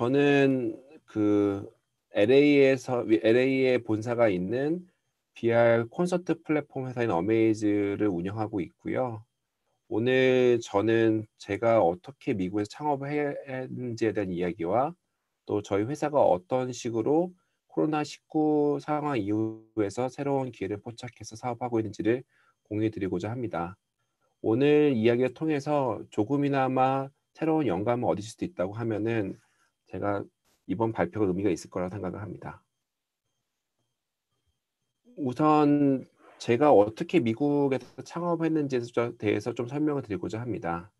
저는 그 LA에서 LA에 본사가 있는 VR 콘서트 플랫폼 회사인 어메이즈를 운영하고 있고요. 오늘 저는 제가 어떻게 미국에서 창업을 했는지에 대한 이야기와 또 저희 회사가 어떤 식으로 코로나19 상황 이후에서 새로운 기회를 포착해서 사업하고 있는지를 공유해 드리고자 합니다. 오늘 이야기를 통해서 조금이나마 새로운 영감을 얻으실 수 있다고 하면은 제가 이번 발표가 의미가 있을 거라 생각을 합니다. 우선 제가 어떻게 미국에서 창업했는지에 대해서 좀 설명을 드리고자 합니다.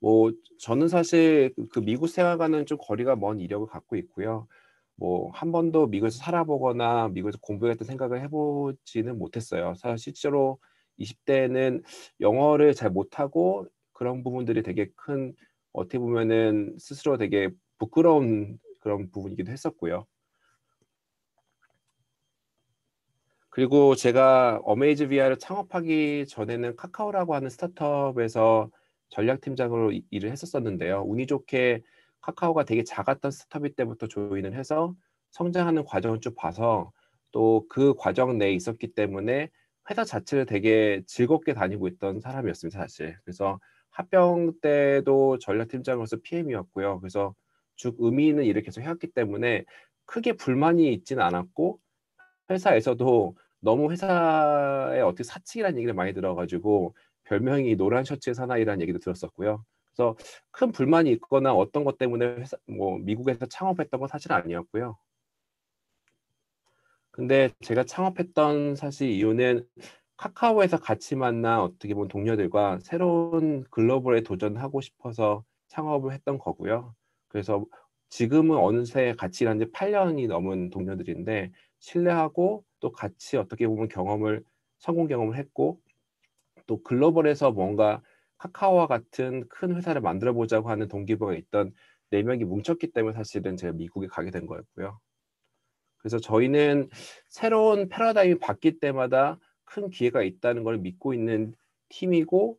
뭐 저는 사실 그 미국 생활과는 좀 거리가 먼 이력을 갖고 있고요. 뭐 한 번도 미국에서 살아보거나 미국에서 공부했던 생각을 해보지는 못했어요. 사실 실제로 20대는 영어를 잘 못하고 그런 부분들이 되게 큰 어떻게 보면은 스스로 되게 부끄러운 그런 부분이기도 했었고요. 그리고 제가 어메이즈 VR을 창업하기 전에는 카카오라고 하는 스타트업에서 전략팀장으로 일을 했었었는데요. 운이 좋게 카카오가 되게 작았던 스타트업일 때부터 조인을 해서 성장하는 과정을 쭉 봐서 또 그 과정 내에 있었기 때문에 회사 자체를 되게 즐겁게 다니고 있던 사람이었습니다, 사실. 그래서 합병 때도 전략팀장으로서 PM이었고요. 그래서 즉 의미는 있일을 계속 해왔기 때문에 크게 불만이 있지는 않았고 회사에서도 너무 회사에 어떻게 사측이라는 얘기를 많이 들어가지고 별명이 노란 셔츠의 사나이라는 얘기도 들었었고요. 그래서 큰 불만이 있거나 어떤 것 때문에 회사, 뭐 미국에서 창업했던 건 사실 아니었고요. 근데 제가 창업했던 사실 이유는 카카오에서 같이 만나 어떻게 보면 동료들과 새로운 글로벌에 도전하고 싶어서 창업을 했던 거고요. 그래서 지금은 어느새 같이 일한 지 8년이 넘은 동료들인데 신뢰하고 또 같이 어떻게 보면 경험을 성공 경험을 했고 또 글로벌에서 뭔가 카카오와 같은 큰 회사를 만들어 보자고 하는 동기부여가 있던 네 명이 뭉쳤기 때문에 사실은 제가 미국에 가게 된 거였고요. 그래서 저희는 새로운 패러다임이 바뀔 때마다 큰 기회가 있다는 걸 믿고 있는 팀이고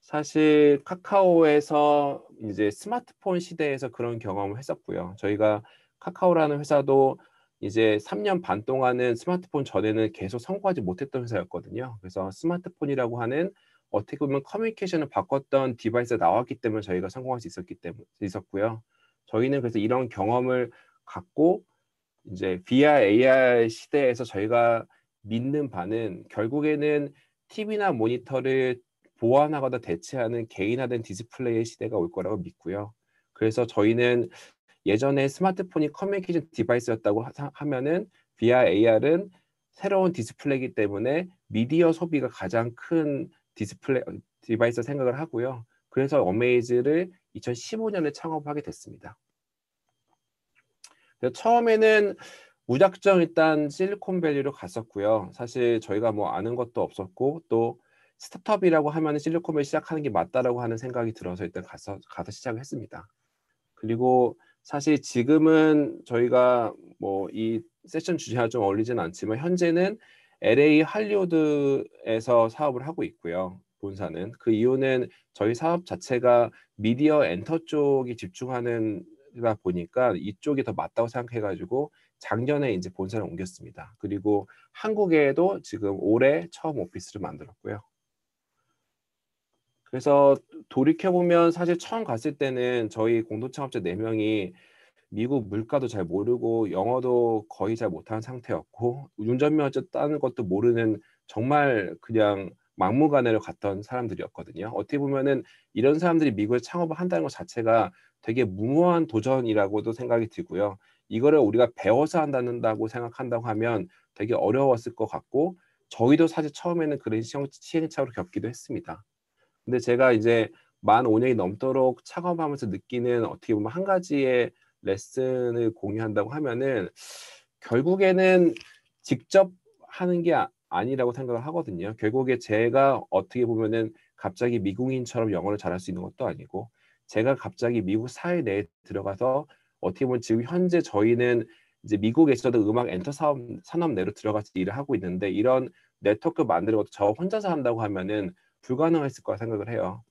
사실 카카오에서 이제 스마트폰 시대에서 그런 경험을 했었고요. 저희가 카카오라는 회사도 이제 3년 반 동안은 스마트폰 전에는 계속 성공하지 못했던 회사였거든요. 그래서 스마트폰이라고 하는 어떻게 보면 커뮤니케이션을 바꿨던 디바이스가 나왔기 때문에 저희가 성공할 수 있었기 때문에 있었고요. 저희는 그래서 이런 경험을 갖고 이제 VR, AR 시대에서 저희가 믿는 바는 결국에는 TV나 모니터를 보완하거나 대체하는 개인화된 디스플레이의 시대가 올 거라고 믿고요. 그래서 저희는 예전에 스마트폰이 커뮤니케이션 디바이스였다고 하, 면은 VR, AR은 새로운 디스플레이이기 때문에 미디어 소비가 가장 큰 디스플레이 어, 디바이스 생각을 하고요. 그래서 어메이즈를 2015년에 창업하게 됐습니다. 처음에는 무작정 일단 실리콘밸리로 갔었고요. 사실 저희가 뭐 아는 것도 없었고 또 스타트업이라고 하면 실리콘을 시작하는 게 맞다라고 하는 생각이 들어서 일단 가서 가서 시작을 했습니다. 그리고 사실 지금은 저희가 뭐 이 세션 주제와 좀 어울리진 않지만 현재는 LA 할리우드에서 사업을 하고 있고요. 본사는 그 이유는 저희 사업 자체가 미디어 엔터 쪽이 집중하는 다 보니까 이쪽이 더 맞다고 생각해 가지고 작년에 이제 본사를 옮겼습니다. 그리고 한국에도 지금 올해 처음 오피스를 만들었고요. 그래서 돌이켜 보면 사실 처음 갔을 때는 저희 공동 창업자 네 명이 미국 물가도 잘 모르고 영어도 거의 잘 못하는 상태였고 운전면허증 따는 것도 모르는 정말 그냥 막무가내로 갔던 사람들이었거든요. 어떻게 보면은 이런 사람들이 미국에 창업을 한다는 것 자체가 되게 무모한 도전이라고도 생각이 들고요. 이거를 우리가 배워서 한다는다고 생각한다고 하면 되게 어려웠을 것 같고 저희도 사실 처음에는 그런 시행착오를 겪기도 했습니다. 근데 제가 이제 만 5년이 넘도록 창업하면서 느끼는 어떻게 보면 한 가지의 레슨을 공유한다고 하면은 결국에는 직접 하는 게 아니라고 생각을 하거든요. 결국에 제가 어떻게 보면은 갑자기 미국인처럼 영어를 잘할 수 있는 것도 아니고 제가 갑자기 미국 사회 내에 들어가서 어떻게 보면 지금 현재 저희는 이제 미국에서도 음악 엔터 사업 산업 내로 들어가서 일을 하고 있는데 이런 네트워크 만드는 것도 저 혼자서 한다고 하면은 불가능했을 거라 생각을 해요.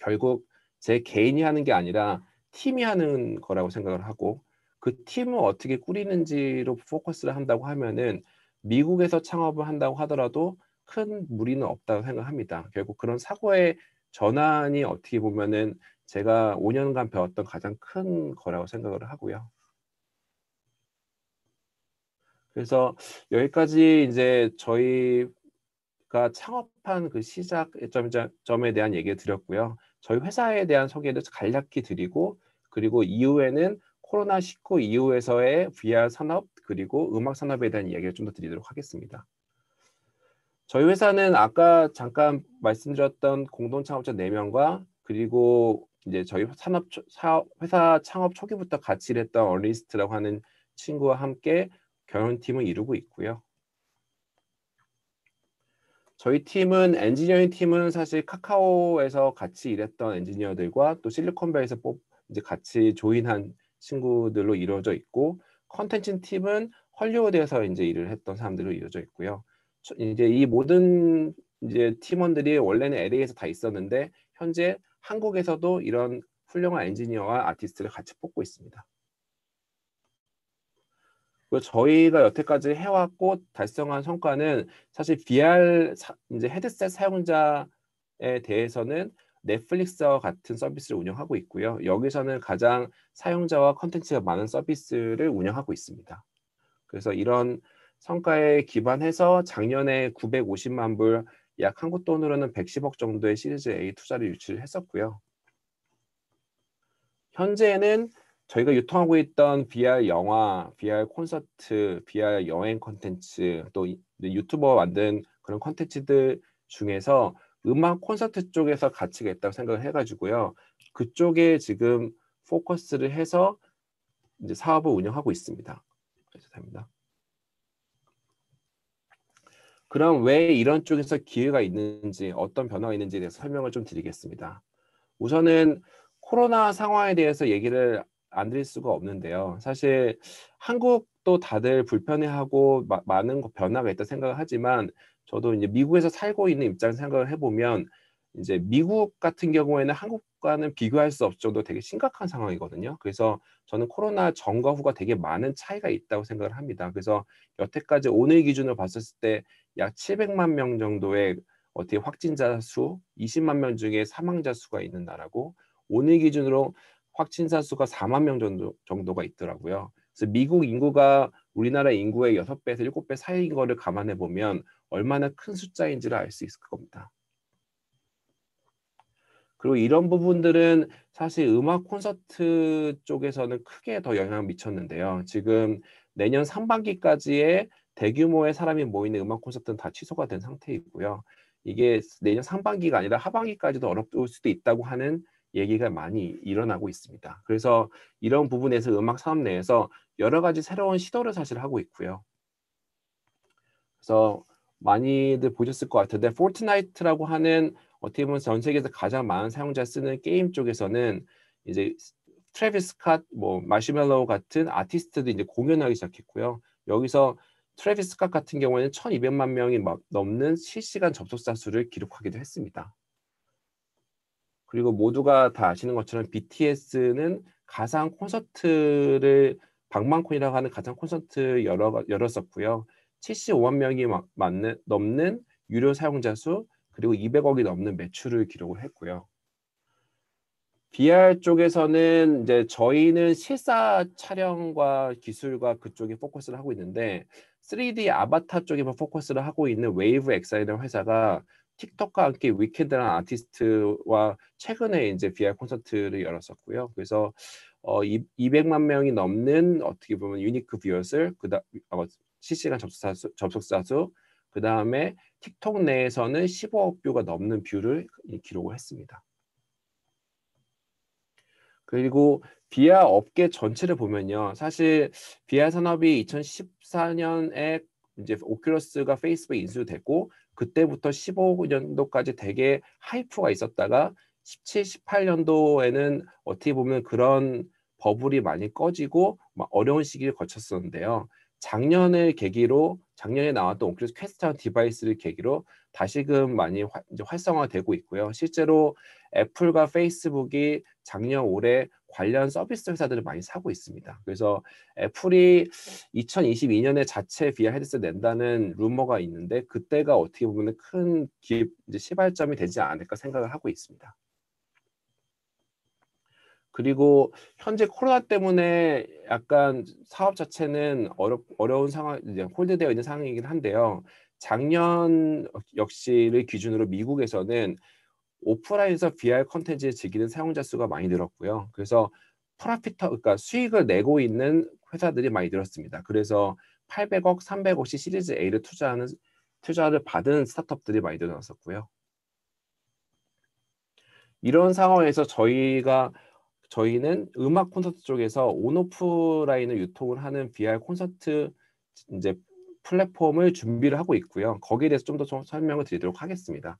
결국 제 개인이 하는 게 아니라 팀이 하는 거라고 생각을 하고 그 팀을 어떻게 꾸리는지로 포커스를 한다고 하면은 미국에서 창업을 한다고 하더라도 큰 무리는 없다고 생각합니다. 결국 그런 사고의 전환이 어떻게 보면은 제가 5년간 배웠던 가장 큰 거라고 생각을 하고요. 그래서 여기까지 이제 저희 가 그러니까 창업한 그 시작 점에 대한 얘기를 드렸고요. 저희 회사에 대한 소개를 간략히 드리고 그리고 이후에는 코로나 19 이후에서의 VR 산업 그리고 음악 산업에 대한 이야기를 좀 더 드리도록 하겠습니다. 저희 회사는 아까 잠깐 말씀드렸던 공동 창업자 4명과 그리고 이제 저희 산업 사업, 회사 창업 초기부터 같이 일했던 얼리스트라고 하는 친구와 함께 경영팀을 이루고 있고요. 저희 팀은 엔지니어링 팀은 사실 카카오에서 같이 일했던 엔지니어들과 또 실리콘밸리에서 뽑 이제 같이 조인한 친구들로 이루어져 있고 컨텐츠 팀은 헐리우드에서 이제 일을 했던 사람들로 이루어져 있고요. 이제 이 모든 이제 팀원들이 원래는 LA에서 다 있었는데 현재 한국에서도 이런 훌륭한 엔지니어와 아티스트를 같이 뽑고 있습니다. 그리고 저희가 여태까지 해왔고 달성한 성과는 사실 VR 사, 이제 헤드셋 사용자에 대해서는 넷플릭스와 같은 서비스를 운영하고 있고요. 여기서는 가장 사용자와 컨텐츠가 많은 서비스를 운영하고 있습니다. 그래서 이런 성과에 기반해서 작년에 950만 불, 약 한국 돈으로는 110억 정도의 시리즈 A 투자를 유치를 했었고요. 현재는 저희가 유통하고 있던 VR 영화, VR 콘서트, VR 여행 콘텐츠, 또 유튜버 만든 그런 콘텐츠들 중에서 음악 콘서트 쪽에서 가치가 있다고 생각을 해가지고요. 그쪽에 지금 포커스를 해서 이제 사업을 운영하고 있습니다. 감사합니다. 그럼 왜 이런 쪽에서 기회가 있는지 어떤 변화가 있는지에 대해서 설명을 좀 드리겠습니다. 우선은 코로나 상황에 대해서 얘기를 안 드릴 수가 없는데요. 사실 한국도 다들 불편해하고 마, 많은 변화가 있다 생각을 하지만 저도 이제 미국에서 살고 있는 입장 생각을 해보면 이제 미국 같은 경우에는 한국과는 비교할 수 없을 정도 되게 심각한 상황이거든요. 그래서 저는 코로나 전과 후가 되게 많은 차이가 있다고 생각을 합니다. 그래서 여태까지 오늘 기준으로 봤었을 때 약 700만 명 정도의 어떻게 확진자 수 20만 명 중에 사망자 수가 있는 나라고 오늘 기준으로 확진자 수가 4만 명 정도, 정도가 있더라고요. 그래서 미국 인구가 우리나라 인구의 6배에서 7배 사이인 거를 감안해 보면 얼마나 큰 숫자인지를 알 수 있을 겁니다. 그리고 이런 부분들은 사실 음악 콘서트 쪽에서는 크게 더 영향을 미쳤는데요. 지금 내년 상반기까지의 대규모의 사람이 모이는 음악 콘서트는 다 취소가 된 상태이고요. 이게 내년 상반기가 아니라 하반기까지도 어려울 수도 있다고 하는 얘기가 많이 일어나고 있습니다. 그래서 이런 부분에서 음악 산업 내에서 여러 가지 새로운 시도를 사실 하고 있고요. 그래서 많이들 보셨을 것 같은데 포트나이트라고 하는 어떻게 보면 전 세계에서 가장 많은 사용자 쓰는 게임 쪽에서는 이제 트래비스 캇, 뭐마시멜로 같은 아티스트도이제 공연하기 시작했고요. 여기서 트래비스 캇 같은 경우에는 1,200만 명이 막 넘는 실시간 접속자 수를 기록하기도 했습니다. 그리고 모두가 다 아시는 것처럼 BTS는 가상 콘서트를 방방콘이라고 하는 가상 콘서트 열어, 열었었고요. 75만 명이 맞는, 넘는 유료 사용자 수 그리고 200억이 넘는 매출을 기록을 했고요. BR 쪽에서는 이제 저희는 실사 촬영과 기술과 그쪽에 포커스를 하고 있는데 3D 아바타 쪽에만 포커스를 하고 있는 웨이브 엑사이라는 회사가 틱톡과 함께 위켄드라는 아티스트와 최근에 이제 VR 콘서트를 열었었고요. 그래서 어, 200만 명이 넘는 어떻게 보면 유니크 뷰어스를 그다 어, 실시간 접속자 수, 접속자 수 그다음에 틱톡 내에서는 15억 뷰가 넘는 뷰를 기록을 했습니다. 그리고 비하 업계 전체를 보면요. 사실 비하 산업이 2014년에 이제 오큘러스가 페이스북에 인수됐고 그때부터 15년도까지 되게 하이프가 있었다가 17, 18년도에는 어떻게 보면 그런 버블이 많이 꺼지고 막 어려운 시기를 거쳤었는데요. 작년을 계기로 작년에 나왔던 오큘러스 퀘스트 디바이스를 계기로 다시금 많이 활성화되고 있고요. 실제로 애플과 페이스북이 작년 올해 관련 서비스 회사들을 많이 사고 있습니다. 그래서 애플이 2022년에 자체 VR 헤드셋 낸다는 루머가 있는데 그때가 어떻게 보면 큰 기업 이제 시발점이 되지 않을까 생각을 하고 있습니다. 그리고 현재 코로나 때문에 약간 사업 자체는 어려, 어려운 상황, 이제 홀드되어 있는 상황이긴 한데요. 작년 역시를 기준으로 미국에서는 오프라인에서 VR 컨텐츠에 즐기는 사용자 수가 많이 늘었고요. 그래서 프라피터 그러니까 수익을 내고 있는 회사들이 많이 늘었습니다. 그래서 800억, 300억씩 시리즈 A를 투자하는 투자를 받은 스타트업들이 많이 늘어났었고요. 이런 상황에서 저희가 저희는 음악 콘서트 쪽에서 온오프라인을 유통을 하는 VR 콘서트 이제 플랫폼을 준비를 하고 있고요. 거기에 대해서 좀 더 설명을 드리도록 하겠습니다.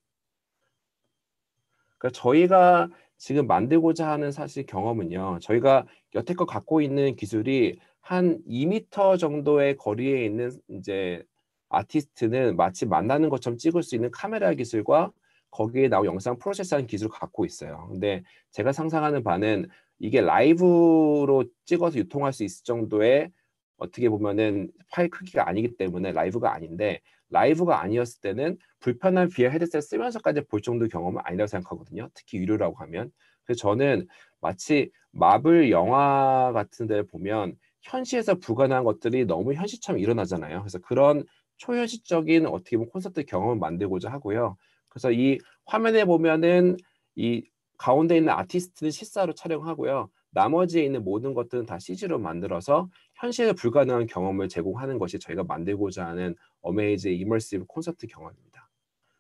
그러니까 저희가 지금 만들고자 하는 사실 경험은요. 저희가 여태껏 갖고 있는 기술이 한 2미터 정도의 거리에 있는 이제 아티스트는 마치 만나는 것처럼 찍을 수 있는 카메라 기술과 거기에 나온 영상 프로세스하는 기술을 갖고 있어요. 근데 제가 상상하는 바는 이게 라이브로 찍어서 유통할 수 있을 정도의 어떻게 보면은 파일 크기가 아니기 때문에 라이브가 아닌데 라이브가 아니었을 때는 불편한 VR 헤드셋 쓰면서까지 볼 정도 경험은 아니라고 생각하거든요. 특히 유료라고 하면. 그래서 저는 마치 마블 영화 같은 데 보면 현실에서 불가능한 것들이 너무 현실처럼 일어나잖아요. 그래서 그런 초현실적인 어떻게 보면 콘서트 경험을 만들고자 하고요. 그래서 이 화면에 보면은 이 가운데 있는 아티스트는 실사로 촬영하고요. 나머지에 있는 모든 것들은 다 CG로 만들어서 현실에 불가능한 경험을 제공하는 것이 저희가 만들고자 하는 어메이즈의 이머시브 콘서트 경험입니다.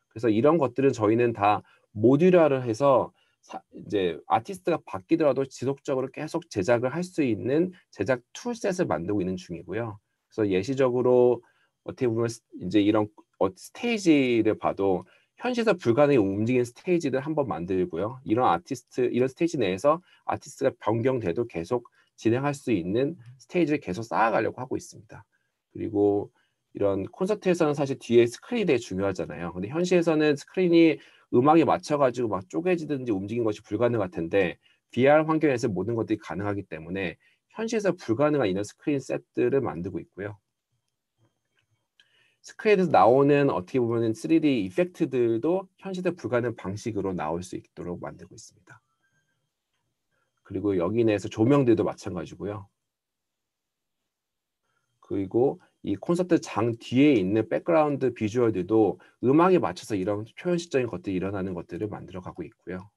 그래서 이런 것들은 저희는 다 모듈화를 해서 사, 이제 아티스트가 바뀌더라도 지속적으로 계속 제작을 할 수 있는 제작 툴셋을 만들고 있는 중이고요. 그래서 예시적으로 어떻게 보면 이제 이런 어, 스테이지를 봐도 현실에서 불가능히 움직이는 스테이지를 한번 만들고요. 이런 아티스트, 이런 스테이지 내에서 아티스트가 변경돼도 계속 진행할 수 있는 스테이지를 계속 쌓아가려고 하고 있습니다. 그리고 이런 콘서트에서는 사실 뒤에 스크린이 되게 중요하잖아요. 근데 현실에서는 스크린이 음악에 맞춰가지고 막 쪼개지든지 움직인 것이 불가능할 텐데 VR 환경에서 모든 것들이 가능하기 때문에 현실에서 불가능한 이런 스크린 세트를 만들고 있고요. 스크랩에서 나오는 어떻게 보면 3D 이펙트들도 현실에 불가능 방식으로 나올 수 있도록 만들고 있습니다. 그리고 여기 내에서 조명들도 마찬가지고요. 그리고 이 콘서트 장 뒤에 있는 백그라운드 비주얼들도 음악에 맞춰서 이런 표현시적인 것들이 일어나는 것들을 만들어 가고 있고요.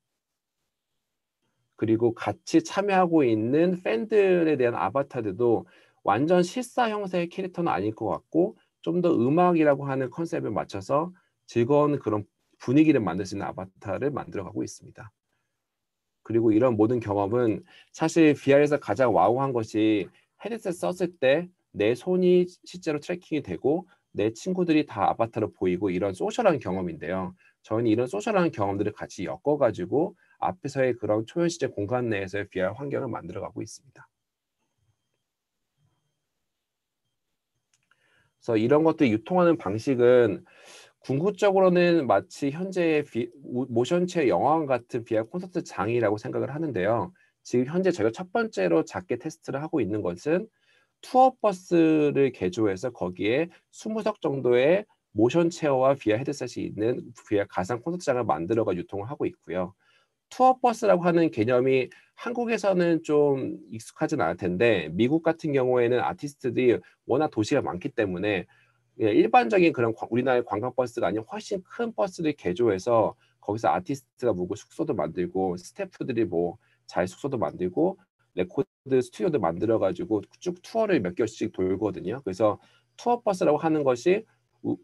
그리고 같이 참여하고 있는 팬들에 대한 아바타들도 완전 실사 형태의 캐릭터는 아닐 것 같고 좀더 음악이라고 하는 컨셉에 맞춰서 즐거운 그런 분위기를 만들 수 있는 아바타를 만들어가고 있습니다. 그리고 이런 모든 경험은 사실 VR에서 가장 와우한 것이 헤드셋 썼을 때 내 손이 실제로 트래킹이 되고 내 친구들이 다 아바타로 보이고 이런 소셜한 경험인데요. 저희는 이런 소셜한 경험들을 같이 엮어가지고 앞에서의 그런 초현실적 공간 내에서의 VR 환경을 만들어가고 있습니다. 그래서 이런 것들 유통하는 방식은 궁극적으로는 마치 현재의 비, 모션체 영화관 같은 VR 콘서트 장이라고 생각을 하는데요. 지금 현재 저희가 첫 번째로 작게 테스트를 하고 있는 것은 투어 버스를 개조해서 거기에 20석 정도의 모션 체어와 VR 헤드셋이 있는 VR 가상 콘서트장을 만들어가 유통을 하고 있고요. 투어버스라고 하는 개념이 한국에서는 좀 익숙하진 않을 텐데 미국 같은 경우에는 아티스트들이 워낙 도시가 많기 때문에 예, 일반적인 그런 우리나라의 관광버스가 아닌 훨씬 큰 버스를 개조해서 거기서 아티스트가 묵고 숙소도 만들고 스태프들이 뭐 잘 숙소도 만들고 레코드 스튜디오도 만들어 가지고 쭉 투어를 몇 개씩 돌거든요. 그래서 투어 버스라고 하는 것이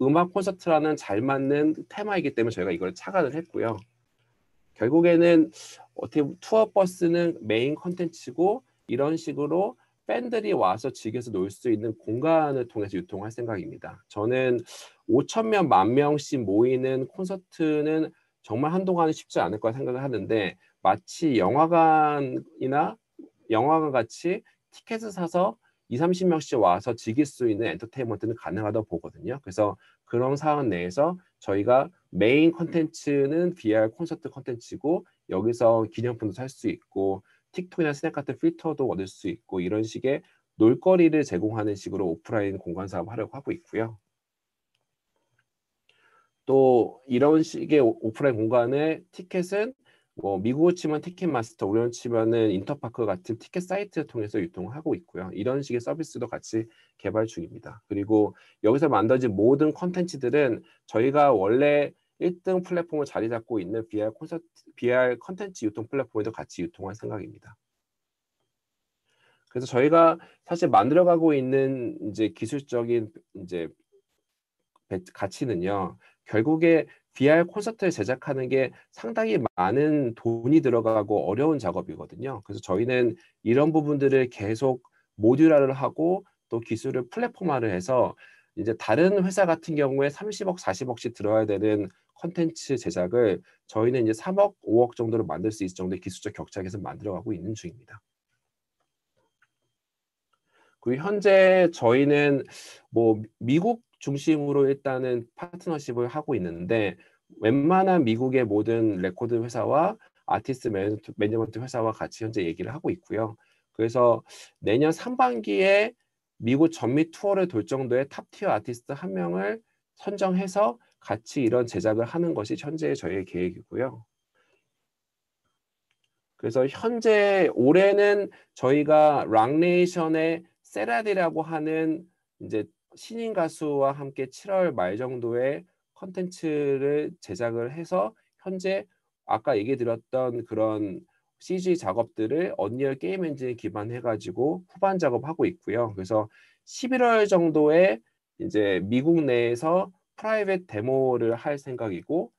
음악 콘서트라는 잘 맞는 테마이기 때문에 저희가 이걸 착안을 했고요. 결국에는 어떻게 투어 버스는 메인 컨텐츠고 이런 식으로 팬들이 와서 즐겨서 놀 수 있는 공간을 통해서 유통할 생각입니다. 저는 5천 명, 만 명씩 모이는 콘서트는 정말 한동안은 쉽지 않을 거라 생각을 하는데 마치 영화관이나 영화관 같이 티켓을 사서 이3 0 명씩 와서 즐길 수 있는 엔터테인먼트는 가능하다고 보거든요. 그래서 그런 사안 내에서 저희가 메인 컨텐츠는 VR 콘서트 컨텐츠고 여기서 기념품도 살 수 있고 틱톡이나 스냅 카트 필터도 얻을 수 있고 이런 식의 놀거리를 제공하는 식으로 오프라인 공간 사업 을 하려고 하고 있고요. 또 이런 식의 오프라인 공간에 티켓은 뭐미국으 치면 티켓마스터, 우리로 치면은 인터파크 같은 티켓 사이트를 통해서 유통하고 있고요. 이런 식의 서비스도 같이 개발 중입니다. 그리고 여기서 만들어진 모든 컨텐츠들은 저희가 원래 1등 플랫폼을 자리 잡고 있는 BR 콘서트, BR 컨텐츠 유통 플랫폼에도 같이 유통할 생각입니다. 그래서 저희가 사실 만들어가고 있는 이제 기술적인 이제 가치는요. 결국에 VR 콘서트를 제작하는 게 상당히 많은 돈이 들어가고 어려운 작업이거든요. 그래서 저희는 이런 부분들을 계속 모듈화를 하고 또 기술을 플랫폼화를 해서 이제 다른 회사 같은 경우에 30억, 40억씩 들어야 되는 컨텐츠 제작을 저희는 이제 3억, 5억 정도로 만들 수 있을 정도의 기술적 격차에 서 만들어가고 있는 중입니다. 그리고 현재 저희는 뭐 미국 중심으로 일단은 파트너십을 하고 있는데 웬만한 미국의 모든 레코드 회사와 아티스트 매니지먼트 회사와 같이 현재 얘기를 하고 있고요. 그래서 내년 상반기에 미국 전미 투어를 돌 정도의 탑티어 아티스트 한 명을 선정해서 같이 이런 제작을 하는 것이 현재 의 저희의 계획이고요. 그래서 현재 올해는 저희가 락네이션의 세라디라고 하는 이제 신인 가수와 함께 7월 말 정도에 컨텐츠를 제작을 해서 현재 아까 얘기 드렸던 그런 CG 작업들을 언리얼 게임 엔진에 기반해 가지고 후반 작업하고 있고요. 그래서 11월 정도에 이제 미국 내에서 프라이빗 데모를 할 생각이고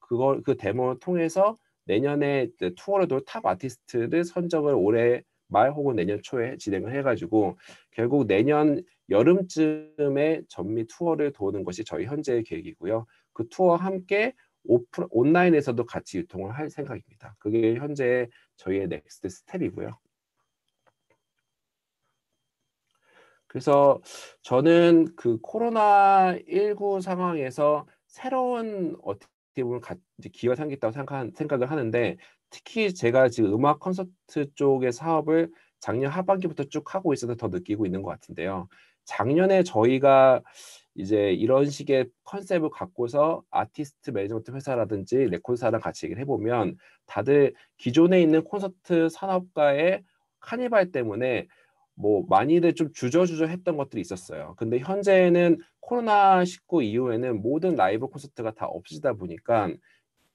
그걸 그 데모를 통해서 내년에 투어를 돌탑 아티스트를 선정을 올해 말 혹은 내년 초에 진행을 해가지고 결국 내년 여름쯤에 전미 투어를 도는 것이 저희 현재의 계획이고요. 그 투어와 함께 오프, 온라인에서도 같이 유통을 할 생각입니다. 그게 현재 저희의 넥스트 스텝이고요. 그래서 저는 그 코로나 19 상황에서 새로운 어떻게 보면 기여가 생겼다고 생각한, 생각을 하는데 특히 제가 지금 음악 콘서트 쪽의 사업을 작년 하반기부터 쭉 하고 있어서 더 느끼고 있는 것 같은데요. 작년에 저희가 이제 이런 식의 컨셉을 갖고서 아티스트 매니지먼트 회사라든지 레콘사랑 같이 얘기를 해보면 다들 기존에 있는 콘서트 산업과의 카니발 때문에 뭐 많이들 좀 주저주저 했던 것들이 있었어요. 근데 현재는 코로나 19 이후에는 모든 라이브 콘서트가 다 없어지다 보니까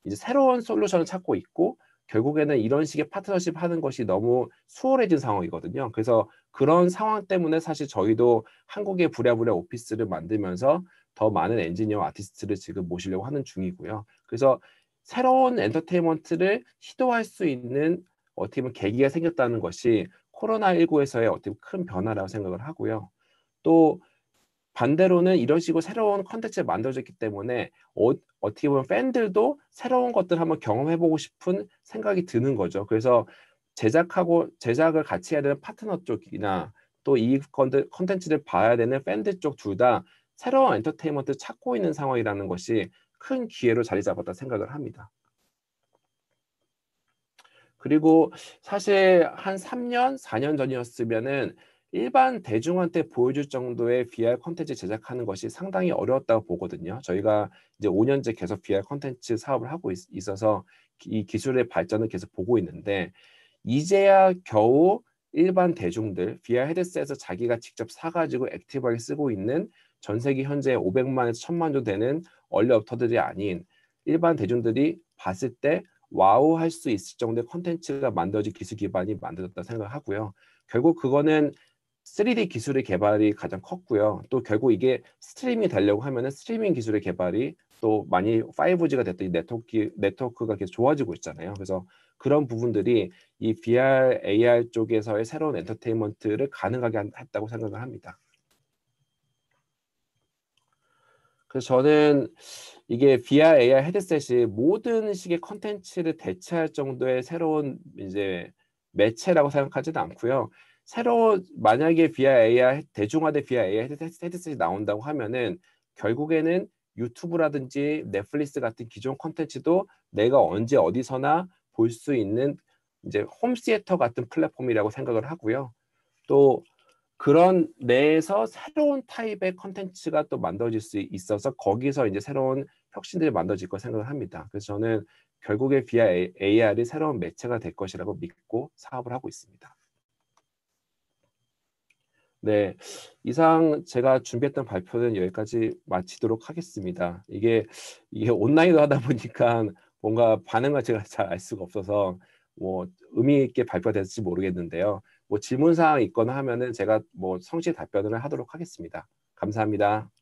이제 새로운 솔루션을 찾고 있고 결국에는 이런 식의 파트너십 하는 것이 너무 수월해진 상황이거든요. 그래서 그런 상황 때문에 사실 저희도 한국에 부랴부랴 오피스를 만들면서 더 많은 엔지니어 아티스트를 지금 모시려고 하는 중이고요. 그래서 새로운 엔터테인먼트를 시도할 수 있는 어떻게 보면 계기가 생겼다는 것이 코로나19에서의 어떻게 큰 변화라고 생각을 하고요. 또 반대로는 이런 식으로 새로운 컨텐츠 만들어졌기 때문에 어, 어떻게 보면 팬들도 새로운 것들 한번 경험해보고 싶은 생각이 드는 거죠. 그래서 제작하고 제작을 같이 해야 되는 파트너 쪽이나 또 이 컨텐츠를 봐야 되는 팬들 쪽 둘 다 새로운 엔터테인먼트 찾고 있는 상황이라는 것이 큰 기회로 자리 잡았다 생각을 합니다. 그리고 사실 한 3년, 4년 전이었으면은 일반 대중한테 보여줄 정도의 VR 콘텐츠 제작하는 것이 상당히 어려웠다고 보거든요. 저희가 이제 5년째 계속 VR 콘텐츠 사업을 하고 있, 어서이 기술의 발전을 계속 보고 있는데 이제야 겨우 일반 대중들 VR 헤드셋에서 자기가 직접 사가지고 액티브하게 쓰고 있는 전 세계 현재 500만에서 천만조 되는 얼리업터들이 아닌 일반 대중들이 봤을 때 와우 할 수 있을 정도의 콘텐츠가 만들어진 기술 기반이 만들어졌다 고 생각하고요. 결국 그거는 3D 기술의 개발이 가장 컸고요. 또 결국 이게 스트리밍이 되려고 하면은 스트리밍 기술의 개발이 또 많이 5G가 됐더니 네트워크, 네트워크가 계속 좋아지고 있잖아요. 그래서 그런 부분들이 이 VR, AR 쪽에서의 새로운 엔터테인먼트를 가능하게 했다고 생각을 합니다. 그래서 저는 이게 VR, AR 헤드셋이 모든 식의 컨텐츠를 대체할 정도의 새로운 이제 매체라고 생각하지는 않고요. 새로 만약에 VR, 대중화된 VR 헤드셋이 나온다고 하면은 결국에는 유튜브라든지 넷플릭스 같은 기존 콘텐츠도 내가 언제 어디서나 볼 수 있는 이제 홈시에터 같은 플랫폼이라고 생각을 하고요. 또 그런 내에서 새로운 타입의 콘텐츠가또 만들어질 수 있어서 거기서 이제 새로운 혁신들이 만들어질 거 생각을 합니다. 그래서 저는 결국에 VR, AR이 새로운 매체가 될 것이라고 믿고 사업을 하고 있습니다. 네, 이상 제가 준비했던 발표는 여기까지 마치도록 하겠습니다. 이게 이게 온라인으로 하다 보니까 뭔가 반응을 제가 잘 알 수가 없어서 뭐 의미 있게 발표될지 모르겠는데요. 뭐 질문 사항 있거나 하면은 제가 뭐 성실 답변을 하도록 하겠습니다. 감사합니다.